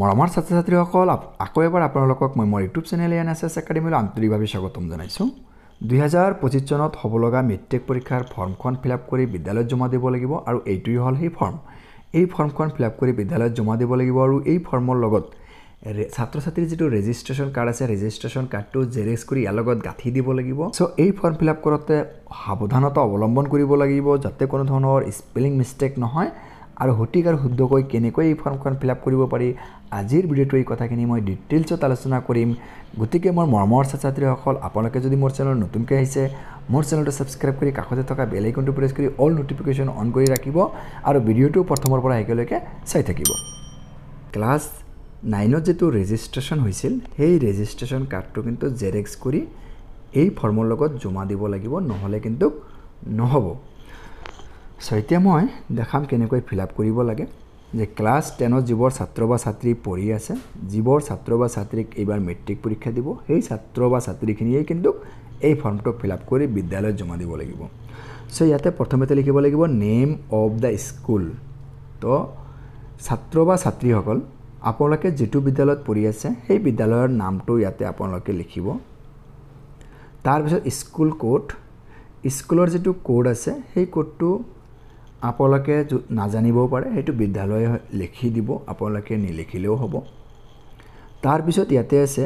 মৰমৰ ছাত্ৰ ছাত্ৰীসকল আকৌ এবাৰ আপোনালোকক মই মোৰ YouTube channel N S S একাডেমীলৈ আন্তৰিকভাৱে স্বাগতম জনাইছোঁ দুহেজাৰ পঁচিছ চনত হ'ব লগা মেট্ৰিক পৰীক্ষাৰ ফৰ্মখন ফিল আপ কৰি বিদ্যালয়ত জমা দিব লাগিব আৰু এইটোৱেই হ'ল সেই ফৰ্ম এই ফৰ্মখন ফিল আপ কৰি বিদ্যালয়ত জমা দিব লাগিব আৰু এই ফৰ্মৰ লগত ছাত্ৰ ছাত্ৰীৰ যিটো ৰেজিষ্ট্ৰেশ্যন কাৰ্ড আছে ৰেজিষ্ট্ৰেশ্যন কাৰ্ডটো জেৰেক্স কৰি ইয়াৰ লগত গাঁঠি দিব লাগিব চ' এই ফৰ্ম ফিল আপ কৰোঁতে সাৱধানতা অৱলম্বন কৰিব লাগিব যাতে কোনো ধৰণৰ স্পেলিং মিষ্টেক নহয় আৰু সঠিক আৰু শুদ্ধকৈ কেনেকৈ এই ফৰ্মখন ফিল আপ কৰিব পাৰি আজিৰ ভিডিঅ'টো এই কথাখিনি মই ডিটেইলছত আলোচনা কৰিম গতিকে মোৰ মৰমৰ ছাত্ৰ ছাত্ৰীসকল আপোনালোকে যদি মোৰ চেনেল নতুনকৈ আহিছে মোৰ চেনেলটো ছাবস্ক্ৰাইব কৰি কাষতে থকা বেল আইকনটো প্ৰেছ কৰি অল ন'টিফিকেশ্যন অন কৰি ৰাখিব আৰু ভিডিঅ'টো প্ৰথমৰ পৰা একেলৈকে চাই থাকিব ক্লাছ নাইনত যিটো ৰেজিষ্ট্ৰেশ্যন হৈছিল সেই ৰেজিষ্ট্ৰেশ্যন কাৰ্ডটো কিন্তু জেৰেক্স কৰি এই ফৰ্মৰ লগত জমা দিব লাগিব নহ'লে কিন্তু নহ'ব চ' এতিয়া মই দেখাম কেনেকৈ ফিল আপ কৰিব লাগে যে ক্লাছ টেনত যিবোৰ ছাত্ৰ বা ছাত্ৰী পঢ়ি আছে যিবোৰ ছাত্ৰ বা ছাত্ৰীক এইবাৰ মেট্ৰিক পৰীক্ষা দিব সেই ছাত্ৰ বা ছাত্ৰীখিনিয়ে কিন্তু এই ফৰ্মটো ফিল আপ কৰি বিদ্যালয়ত জমা দিব লাগিব চ' ইয়াতে প্ৰথমতে লিখিব লাগিব নেম অৱ দ্য স্কুল তো ছাত্ৰ বা ছাত্ৰীসকল আপোনালোকে যিটো বিদ্যালয়ত পঢ়ি আছে সেই বিদ্যালয়ৰ নামটো ইয়াতে আপোনালোকে লিখিব তাৰপিছত স্কুল ক'ড স্কুলৰ যিটো ক'ড আছে সেই ক'ডটো আপোনালোকে নাজানিবও পাৰে সেইটো বিদ্যালয়ে লিখি দিব আপোনালোকে নিলিখিলেও হ'ব তাৰপিছত ইয়াতে আছে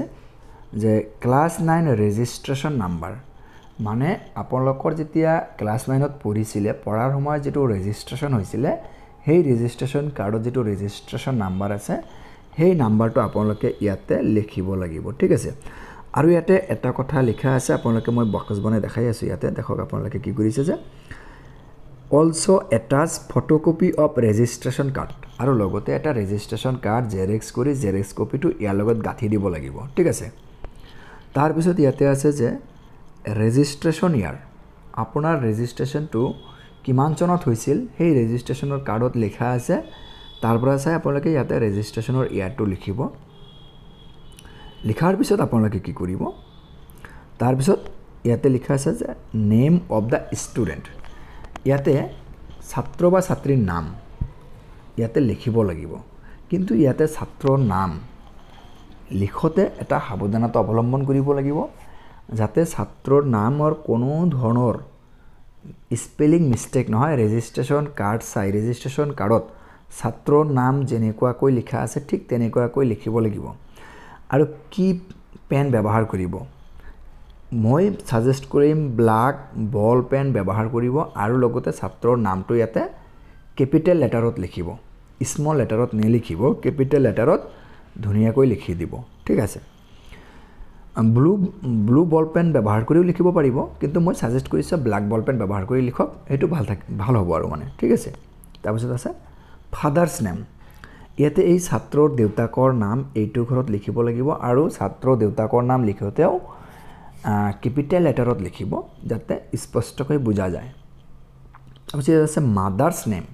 যে ক্লাছ নাইন ৰেজিষ্ট্ৰেশ্যন নাম্বাৰ মানে আপোনালোকৰ যেতিয়া ক্লাছ নাইনত পঢ়িছিলে পঢ়াৰ সময়ত যিটো ৰেজিষ্ট্ৰেশ্যন হৈছিলে সেই ৰেজিষ্ট্ৰেশ্যন কাৰ্ডত যিটো ৰেজিষ্ট্ৰেশ্যন নাম্বাৰ আছে সেই নাম্বাৰটো আপোনালোকে ইয়াতে লিখিব লাগিব ঠিক আছে আৰু ইয়াতে এটা কথা লিখা আছে আপোনালোকে মই বাকচ বনাই দেখাই আছোঁ ইয়াতে দেখক আপোনালোকে কি কৰিছে যে also' attach photocopy of registration card আৰু লগতে এটা ৰেজিষ্ট্ৰেশ্যন কাৰ্ড জেৰেক্স কৰি জেৰেক্স কপিটো ইয়াৰ লগত গাঁঠি দিব লাগিব ঠিক আছে তাৰপিছত ইয়াতে আছে যে ৰেজিষ্ট্ৰেশ্যন ইয়াৰ আপোনাৰ ৰেজিষ্ট্ৰেশ্যনটো কিমানজনত হৈছিল সেই ৰেজিষ্ট্ৰেশ্যনৰ কাৰ্ডত লিখা আছে তাৰ পৰা চাই আপোনালোকে ইয়াতে ৰেজিষ্ট্ৰেশ্যনৰ ইয়াৰটো লিখিব লিখাৰ পিছত আপোনালোকে কি কৰিব তাৰপিছত ইয়াতে লিখা আছে যে নেম অফ দ্য ষ্টুডেণ্ট ইয়াতে ছাত্ৰ বা ছাত্ৰীৰ নাম ইয়াতে লিখিব লাগিব কিন্তু ইয়াতে ছাত্ৰৰ নাম লিখোঁতে এটা সাৱধানতা অৱলম্বন কৰিব লাগিব যাতে ছাত্ৰৰ নামৰ কোনো ধৰণৰ স্পেলিং মিষ্টেক নহয় ৰেজিষ্ট্ৰেশ্যন কাৰ্ড চাই ৰেজিষ্ট্ৰেশ্যন কাৰ্ডত ছাত্ৰৰ নাম যেনেকুৱাকৈ লিখা আছে ঠিক তেনেকুৱাকৈ লিখিব লাগিব আৰু কি পেন ব্যৱহাৰ কৰিব মই ছাজেষ্ট কৰিম ব্লাক বল পেন ব্যৱহাৰ কৰিব আৰু লগতে ছাত্ৰৰ নামটো ইয়াতে কেপিটেল লেটাৰত লিখিব স্মল লেটাৰত নিলিখিব কেপিটেল লেটাৰত ধুনীয়াকৈ লিখি দিব ঠিক আছে ব্লু ব্লু বল পেন ব্যৱহাৰ কৰিও লিখিব পাৰিব কিন্তু মই ছাজেষ্ট কৰিছোঁ ব্লাক বল পেন ব্যৱহাৰ কৰি লিখক সেইটো ভাল থাকে ভাল হ'ব আৰু মানে ঠিক আছে তাৰপিছত আছে ফাদাৰ্ছ নেম ইয়াতে এই ছাত্ৰৰ দেউতাকৰ নাম এইটো ঘৰত লিখিব লাগিব আৰু ছাত্ৰ দেউতাকৰ নাম লিখোঁতেও কেপিটেল লেটাৰত লিখিব যাতে স্পষ্টকৈ বুজা যায় তাৰপিছত আছে মাদাৰ্ছ নেম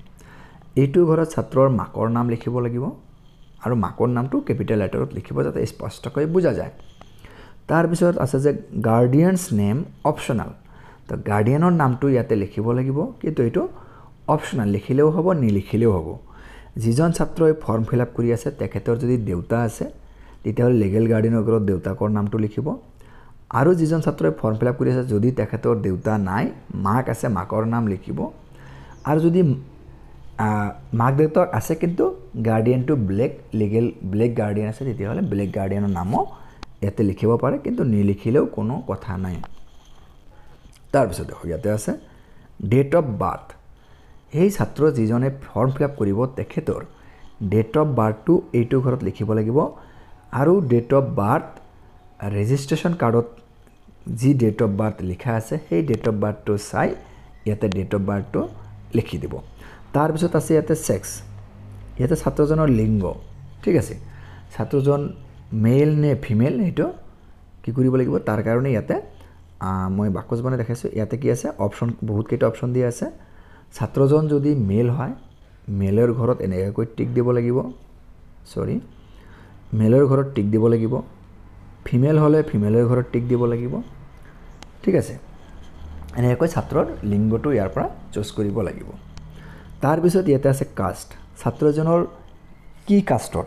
এইটো ঘৰত ছাত্ৰৰ মাকৰ নাম লিখিব লাগিব আৰু মাকৰ নামটো কেপিটেল লেটাৰত লিখিব যাতে স্পষ্টকৈ বুজা যায় তাৰপিছত আছে যে গাৰ্ডিয়ানছ নেম অপশ্যনেল তো গাৰ্ডিয়ানৰ নামটো ইয়াতে লিখিব লাগিব কিন্তু এইটো অপশ্যনেল লিখিলেও হ'ব নিলিখিলেও হ'ব যিজন ছাত্ৰই ফৰ্ম ফিল আপ কৰি আছে তেখেতৰ যদি দেউতা আছে তেতিয়াহ'লে লিগেল গাৰ্ডেনৰ ঘৰত দেউতাকৰ নামটো লিখিব আৰু যিজন ছাত্ৰই ফৰ্ম ফিল আপ কৰি আছে যদি তেখেতৰ দেউতা নাই মাক আছে মাকৰ নাম লিখিব আৰু যদি মাক দেউতাক আছে কিন্তু গাৰ্ডিয়ানটো ব্লেক লিগেল ব্লেক গাৰ্ডিয়ান আছে তেতিয়াহ'লে ব্লেক গাৰ্ডিয়ানৰ নামো ইয়াতে লিখিব পাৰে কিন্তু নিলিখিলেও কোনো কথা নাই তাৰপিছত দেখোঁ ইয়াতে আছে ডেট অফ বাৰ্থ সেই ছাত্ৰ যিজনে ফৰ্ম ফিল আপ কৰিব তেখেতৰ ডেট অফ বাৰ্থটো এইটো ঘৰত লিখিব লাগিব আৰু ডেট অফ বাৰ্থ ৰেজিষ্ট্ৰেশ্যন কাৰ্ডত যি ডেট অফ বাৰ্থ লিখা আছে সেই ডেট অফ বাৰ্থটো চাই ইয়াতে ডেট অফ বাৰ্থটো লিখি দিব তাৰপিছত আছে ইয়াতে ছেক্স ইয়াতে ছাত্ৰজনৰ লিংগ ঠিক আছে ছাত্ৰজন মেইল নে ফিমেল সেইটো কি কৰিব লাগিব তাৰ কাৰণে ইয়াতে মই বাকচ বনাই দেখাইছোঁ ইয়াতে কি আছে অপশ্যন বহুতকেইটা অপশ্যন দিয়া আছে ছাত্ৰজন যদি মেইল হয় মেলৰ ঘৰত এনেকৈ টিক দিব লাগিব চৰি মেলৰ ঘৰত টিক দিব লাগিব ফিমেল হ'লে ফিমেলৰ ঘৰত টিক দিব লাগিব ঠিক আছে এনেকৈ ছাত্ৰৰ লিংগটো ইয়াৰ পৰা চুজ কৰিব লাগিব তাৰপিছত ইয়াতে আছে কাষ্ট ছাত্ৰজনৰ কি কাষ্টৰ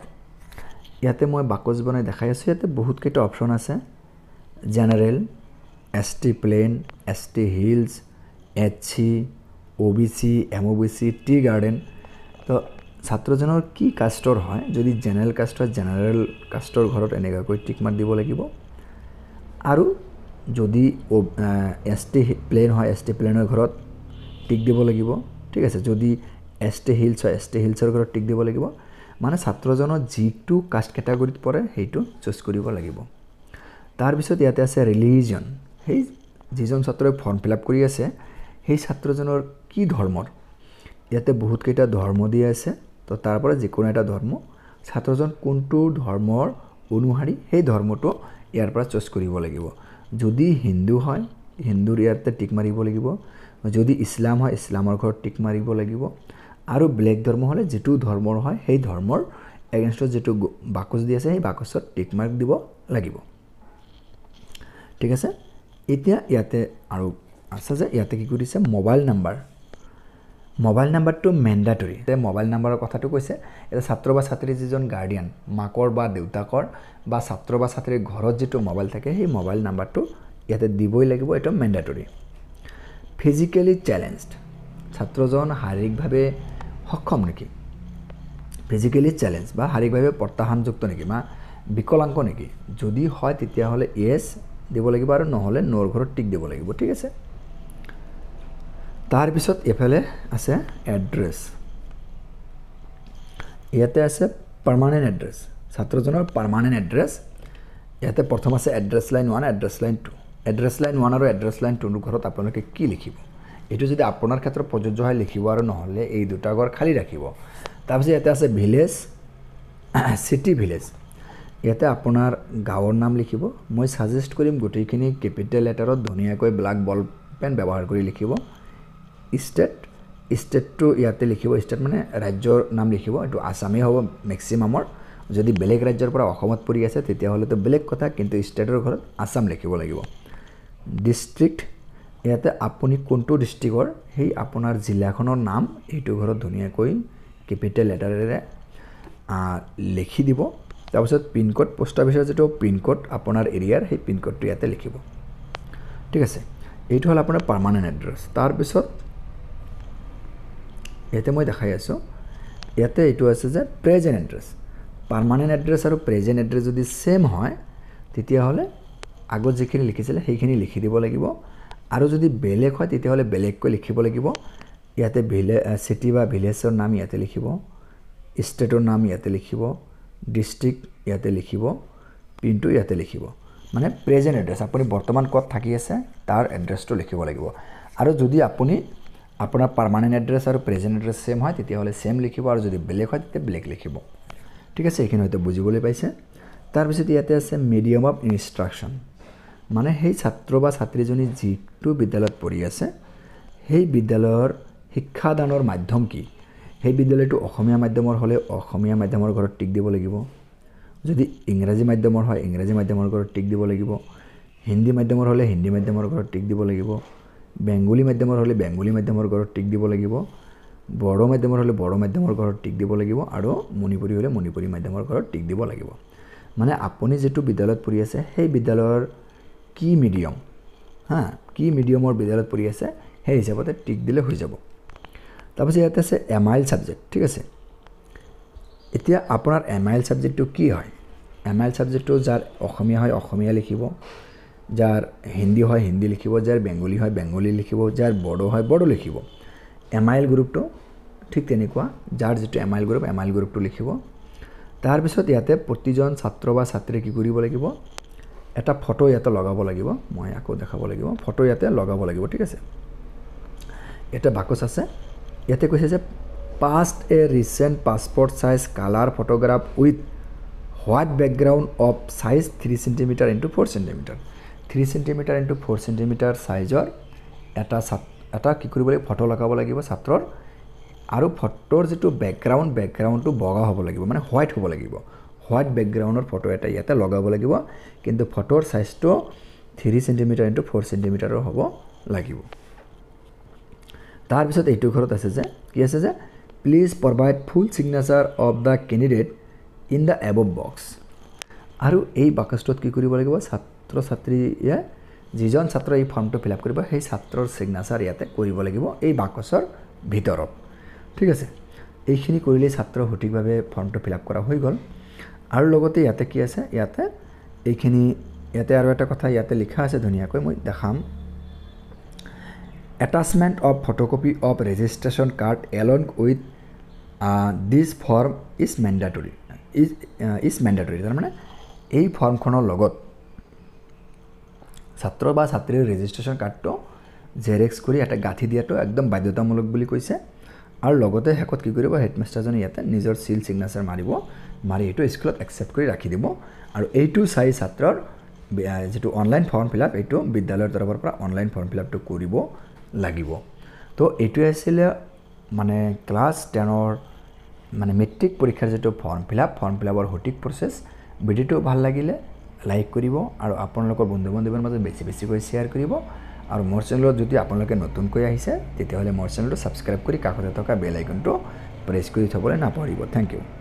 ইয়াতে মই বাকচ বনাই দেখাই আছোঁ ইয়াতে বহুতকেইটা অপশ্যন আছে general S T plain S T hills H C O B C M O' B C tea garden তো ছাত্ৰজনৰ কি কাষ্টৰ হয় যদি জেনেৰেল কাষ্ট হয় জেনেৰেল কাষ্টৰ ঘৰত এনেকুৱাকৈ টিক মাৰ দিব লাগিব আৰু যদি এছ টি প্লেন হয় এছ টি প্লেনৰ ঘৰত টিক দিব লাগিব ঠিক আছে যদি এছ টি হিলছ হয় এছ টি হিলছৰ ঘৰত টিক দিব লাগিব মানে ছাত্ৰজনৰ যিটো কাষ্ট কেটাগৰীত পৰে সেইটো চুজ কৰিব লাগিব তাৰপিছত ইয়াতে আছে ৰিলিজন সেই যিজন ছাত্ৰই ফৰ্ম ফিল আপ কৰি আছে সেই ছাত্ৰজনৰ কি ধৰ্মৰ ইয়াতে বহুতকেইটা ধৰ্ম দি আছে তো তাৰ পৰা যিকোনো এটা ধৰ্ম ছাত্ৰজন কোনটো ধৰ্মৰ অনুসাৰি সেই ধৰ্মটো ইয়াৰ পৰা চুজ কৰিব লাগিব যদি হিন্দু হয় হিন্দুৰ ইয়াতে টিক মাৰিব লাগিব যদি ইছলাম হয় ইছলামৰ ঘৰত টিক মাৰিব লাগিব আৰু ব্লেক ধৰ্ম হ'লে যিটো ধৰ্মৰ হয় সেই ধৰ্মৰ এগেইনষ্টত যিটো বাকচ দি আছে সেই বাকচত টিক মাৰ্ক দিব লাগিব ঠিক আছে এতিয়া ইয়াতে আৰু আছে যে ইয়াতে কি কৰিছে মোবাইল নাম্বাৰ মোবাইল নাম্বাৰটো মেণ্ডাটৰী এতিয়া মোবাইল নাম্বাৰৰ কথাটো কৈছে এতিয়া ছাত্ৰ বা ছাত্ৰী যিজন গাৰ্ডিয়ান মাকৰ বা দেউতাকৰ বা ছাত্ৰ বা ছাত্ৰীৰ ঘৰত যিটো মোবাইল থাকে সেই মোবাইল নাম্বাৰটো ইয়াতে দিবই লাগিব এইটো মেণ্ডাটৰী ফিজিকেলি চেলেঞ্জড ছাত্ৰজন শাৰীৰিকভাৱে সক্ষম নেকি ফিজিকেলি চেলেঞ্জ বা শাৰীৰিকভাৱে প্ৰত্যাহ্বানযুক্ত নেকি বা বিকলাংগ নেকি যদি হয় তেতিয়াহ'লে য়েছ দিব লাগিব আৰু নহ'লে নৰ ঘৰত টিক দিব লাগিব ঠিক আছে তাৰপিছত এফালে আছে এড্ৰেছ ইয়াতে আছে পাৰ্মানেণ্ট এড্ৰেছ ছাত্ৰজনৰ পাৰ্মানেণ্ট এড্ৰেছ ইয়াতে প্ৰথম আছে address line one address line two address line one আৰু এড্ৰেছ লাইন টুৰ ঘৰত আপোনালোকে কি লিখিব এইটো যদি আপোনাৰ ক্ষেত্ৰত প্ৰযোজ্য হয় লিখিব আৰু নহ'লে এই দুটা ঘৰ খালী ৰাখিব তাৰপিছত ইয়াতে আছে ভিলেজ চিটি ভিলেজ ইয়াতে আপোনাৰ গাঁৱৰ নাম লিখিব মই ছাজেষ্ট কৰিম গোটেইখিনি কেপিটেল লেটাৰত ধুনীয়াকৈ ব্লাক বল পেন ব্যৱহাৰ কৰি লিখিব ষ্টেট ষ্টেটটো ইয়াতে লিখিব ষ্টেট মানে ৰাজ্যৰ নাম লিখিব এইটো আছামেই হ'ব মেক্সিমামৰ যদি বেলেগ ৰাজ্যৰ পৰা অসমত পৰি আছে তেতিয়াহ'লেতো বেলেগ কথা কিন্তু ষ্টেটৰ ঘৰত আছাম লিখিব লাগিব ডিষ্ট্ৰিক্ট ইয়াতে আপুনি কোনটো ডিষ্ট্ৰিকৰ সেই আপোনাৰ জিলাখনৰ নাম এইটো ঘৰত ধুনীয়াকৈ কেপিটেল লেটাৰেৰে লিখি দিব তাৰপিছত পিনক'ড প'ষ্ট অফিচৰ যিটো পিনক'ড আপোনাৰ এৰিয়াৰ সেই পিনক'ডটো ইয়াতে লিখিব ঠিক আছে এইটো হ'ল আপোনাৰ পাৰ্মানেণ্ট এড্ৰেছ তাৰপিছত ইয়াতে মই দেখাই আছোঁ ইয়াতে এইটো আছে যে প্ৰেজেণ্ট এড্ৰেছ পাৰ্মানেণ্ট এড্ৰেছ আৰু প্ৰেজেণ্ট এড্ৰেছ যদি ছেম হয় তেতিয়াহ'লে আগত যিখিনি লিখিছিলে সেইখিনি লিখি দিব লাগিব আৰু যদি বেলেগ হয় তেতিয়াহ'লে বেলেগকৈ লিখিব লাগিব ইয়াতে ভিলে চিটি বা ভিলেজৰ নাম ইয়াতে লিখিব ষ্টেটৰ নাম ইয়াতে লিখিব ডিষ্ট্ৰিক্ট ইয়াতে লিখিব পিনটো ইয়াতে লিখিব মানে প্ৰেজেণ্ট এড্ৰেছ আপুনি বৰ্তমান ক'ত থাকি আছে তাৰ এড্ৰেছটো লিখিব লাগিব আৰু যদি আপুনি আপোনাৰ পাৰ্মানেণ্ট এড্ৰেছ আৰু প্ৰেজেণ্ট এড্ৰেছ ছেম হয় তেতিয়াহ'লে ছেম লিখিব আৰু যদি বেলেগ হয় তেতিয়া ব্লেক লিখিব ঠিক আছে এইখিনি হয়তো বুজিবলৈ পাইছে তাৰপিছত ইয়াতে আছে মিডিয়াম অফ ইনষ্ট্ৰাকশ্যন মানে সেই ছাত্ৰ বা ছাত্ৰীজনী যিটো বিদ্যালয়ত পঢ়ি আছে সেই বিদ্যালয়ৰ শিক্ষাদানৰ মাধ্যম কি সেই বিদ্যালয়টো অসমীয়া মাধ্যমৰ হ'লে অসমীয়া মাধ্যমৰ ঘৰত টিক দিব লাগিব যদি ইংৰাজী মাধ্যমৰ হয় ইংৰাজী মাধ্যমৰ ঘৰত টিক দিব লাগিব হিন্দী মাধ্যমৰ হ'লে হিন্দী মাধ্যমৰ ঘৰত টিক দিব লাগিব বেংগলী মাধ্যমৰ হ'লে বেংগলী মাধ্যমৰ ঘৰত টিক দিব লাগিব বড়ো মাধ্যমৰ হ'লে বড়ো মাধ্যমৰ ঘৰত টিক দিব লাগিব আৰু মণিপুৰী হ'লে মণিপুৰী মাধ্যমৰ ঘৰত টিক দিব লাগিব মানে আপুনি যিটো বিদ্যালয়ত পঢ়ি আছে সেই বিদ্যালয়ৰ কি মিডিয়াম হা কি মিডিয়ামৰ বিদ্যালয়ত পঢ়ি আছে সেই হিচাপতে টিক দিলে হৈ যাব তাৰপিছত ইয়াতে আছে এম আই এল ছাবজেক্ট ঠিক আছে এতিয়া আপোনাৰ এম আই এল ছাবজেক্টটো কি হয় এম আই এল ছাবজেক্টটো যাৰ অসমীয়া হয় অসমীয়া লিখিব যাৰ হিন্দী হয় হিন্দী লিখিব যাৰ বেংগলী হয় বেংগলী লিখিব যাৰ বড়ো হয় বড়ো লিখিব এমাইল গ্ৰুপটো ঠিক তেনেকুৱা যাৰ যিটো এমাইল গ্ৰুপ এমাইল গ্ৰুপটো লিখিব তাৰপিছত ইয়াতে প্ৰতিজন ছাত্ৰ বা ছাত্ৰীয়ে কি কৰিব লাগিব এটা ফটো ইয়াতে লগাব লাগিব মই আকৌ দেখাব লাগিব ফটো ইয়াতে লগাব লাগিব ঠিক আছে এটা বাকচ আছে ইয়াতে কৈছে যে paste a recent passport size colour photograph with white background of size three centimetre into four centimetre three centimetre into four centimetre চাইজৰ এটা ছাত্ৰ এটা কি কৰিব লাগিব ফটো লগাব লাগিব ছাত্ৰৰ আৰু ফটোৰ যিটো বেকগ্ৰাউণ্ড বেকগ্ৰাউণ্ডটো বগা হ'ব লাগিব মানে হোৱাইট হ'ব লাগিব হোৱাইট বেকগ্ৰাউণ্ডৰ ফটো এটা ইয়াতে লগাব লাগিব কিন্তু ফটোৰ চাইজটো থ্ৰী চেণ্টিমিটাৰ ইণ্টু ফ'ৰ চেণ্টিমিটাৰৰ হ'ব লাগিব তাৰপিছত এইটো ঘৰত আছে যে কি আছে যে please provide full signature of the candidate in the above box আৰু এই বাকচটোত কি কৰিব লাগিব ছাত্ৰ ছাত্ৰ ছাত্ৰীয়ে যিজন ছাত্ৰই এই ফৰ্মটো ফিল আপ কৰিব সেই ছাত্ৰৰ ছিগনেচাৰ ইয়াতে কৰিব লাগিব এই বাকচৰ ভিতৰত ঠিক আছে এইখিনি কৰিলেই ছাত্ৰ সঠিকভাৱে ফৰ্মটো ফিল আপ কৰা হৈ গ'ল আৰু লগতে ইয়াতে কি আছে ইয়াতে এইখিনি ইয়াতে আৰু এটা কথা ইয়াতে লিখা আছে ধুনীয়াকৈ মই দেখাম attachment of photocopy of registration card along with this form is mandatory is is mandatory তাৰমানে এই ফৰ্মখনৰ লগত ছাত্ৰ বা ছাত্ৰীৰ ৰেজিষ্ট্ৰেশ্যন কাৰ্ডটো জেৰেক্স কৰি এটা গাঁঠি দিয়াটো একদম বাধ্যতামূলক বুলি কৈছে আৰু লগতে শেষত কি কৰিব হেডমাষ্টাৰজনে ইয়াতে নিজৰ চিল ছিগনেচাৰ মাৰিব মাৰি এইটো স্কুলত একচেপ্ট কৰি ৰাখি দিব আৰু এইটো চাই ছাত্ৰৰ যিটো অনলাইন ফৰ্ম ফিল আপ এইটো বিদ্যালয়ৰ তৰফৰ পৰা অনলাইন ফৰ্ম ফিল আপটো কৰিব লাগিব তো এইটোৱে আছিলে মানে ক্লাছ টেনৰ মানে মেট্ৰিক পৰীক্ষাৰ যিটো form fill up form fill আপৰ সঠিক প্ৰচেছ ভিডিঅ'টো ভাল লাগিলে লাইক কৰিব আৰু আপোনালোকৰ বন্ধু বান্ধৱৰ মাজত বেছি বেছিকৈ শ্বেয়াৰ কৰিব আৰু মোৰ চেনেলত যদি আপোনালোকে নতুনকৈ আহিছে তেতিয়াহ'লে মোৰ চেনেলটো ছাবস্ক্ৰাইব কৰি কাষতে থকা বেল আইকনটো প্ৰেছ কৰি থ'বলৈ নাপাহৰিব থেংক ইউ